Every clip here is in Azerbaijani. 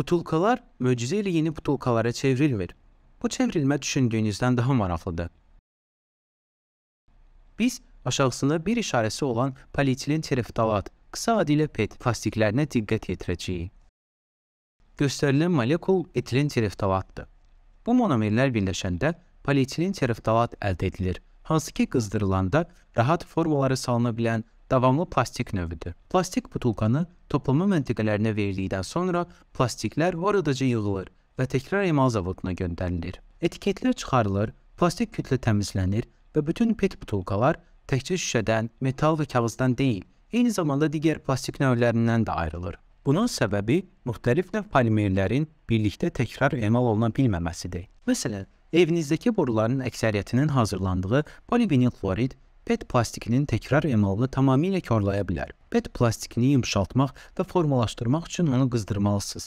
Butulkalar möcüzə ilə yeni butulkalara çevrilir. Bu çevrilmə düşündüyünüzdən daha maraqlıdır. Biz aşağısında bir işarəsi olan polietilin tereftalat, qısa adı ilə PET plastiklərinə diqqət yetirəcəyik. Göstərilən molekul etilin tereftalatdır. Bu monomerlər birləşəndə polietilin tereftalat əldə edilir, hansı ki qızdırılanda rahat formalara salına bilən davamlı plastik növüdür. Plastik butulkanı toplama məntiqələrinə verdikdən sonra plastiklər oradaca yığılır və təkrar emal zavoduna göndərilir. Etiketlər çıxarılır, plastik kütlə təmizlənir və bütün PET butulkalar təkcə şüşədən, metal və kağızdan deyil, eyni zamanda digər plastik növlərindən də ayrılır. Bunun səbəbi müxtəlif növ polimerlərin birlikdə təkrar emal oluna bilməməsidir. Məsələn, evinizdəki boruların əksəriyyətinin hazırlandığı polivinil klorid PET plastikinin təkrar emalını tamamilə korlaya bilər. PET plastikini yumşaltmaq və formalaşdırmaq üçün onu qızdırmalısınız.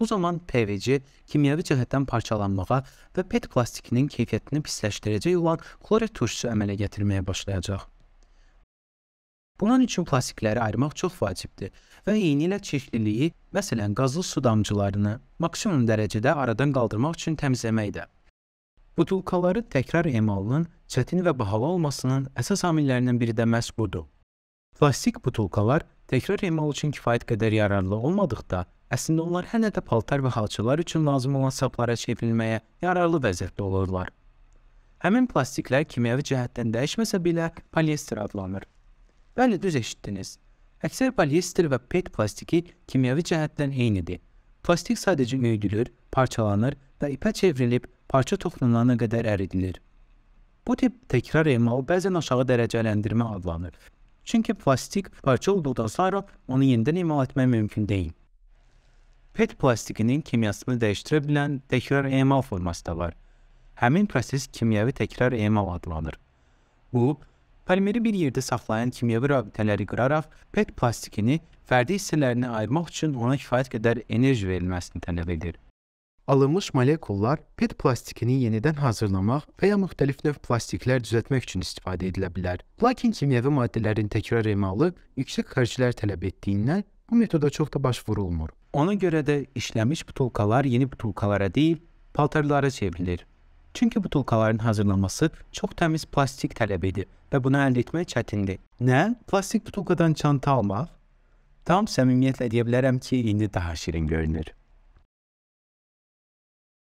Bu zaman PVC kimyəvi cəhətdən parçalanmağa və PET plastikinin keyfiyyətini pisləşdirəcək olan kloret turşusu əmələ gətirməyə başlayacaq. Bunun üçün plastikləri ayırmaq çox vacibdir və eynilə çirkliliyi, məsələn, qazlı su damcılarını maksimum dərəcədə aradan qaldırmaq üçün təmizləmək də Butulkaları təkrar emalının çətin və bahalı olmasının əsas amillərindən biri də məhz budur. Plastik butulkalar təkrar emal üçün kifayət qədər yararlı olmadıqda, əslində onlar hələ də paltar və xalçalar üçün lazım olan saplara çevrilməyə yararlı vəziyyətdə olurlar. Həmin plastiklər kimyəvi cəhətdən dəyişməsə belə polyester adlanır. Bəli, düz eşitdiniz. Əksər polyester və PET plastiki kimyəvi cəhətdən eynidir. Plastik sadəcə möydülür parçalanır və ipə çevrilib parça toxunulana qədər əridilir. Bu tip təkrar emal bəzən aşağı dərəcələndirmə adlanır. Çünki plastik parça olduqdan sonra onu yenidən emal etmək mümkün deyil. PET plastikinin kimyasını dəyişdirə bilən təkrar emal forması da var. Həmin proses kimyəvi təkrar emal adlanır. Bu, polimeri bir yerdə saxlayan kimyəvi rabitələri qıraraq PET plastikini fərdi hissələrinə ayırmaq üçün ona kifayət qədər enerji verilməsini tələb edir alınmış molekullar PET plastikini yenidən hazırlamaq və ya müxtəlif növ plastiklər düzəltmək üçün istifadə edilə bilər. Lakin kimyəvi maddələrin təkrar emalı yüksək xərclər tələb etdiyindən bu metoda çox da baş vurulmur. Ona görə də işlənmiş butulkalar yeni butulkalara deyil, paltarlara çevrilir. Çünki butulkaların hazırlanması çox təmiz plastik tələb edir və bunu əldə etmək çətindir. Nə? Plastik butulkadan çanta almaq? Tam səmimiyyətlə deyə bilərəm ki, indi daha şirin görünür.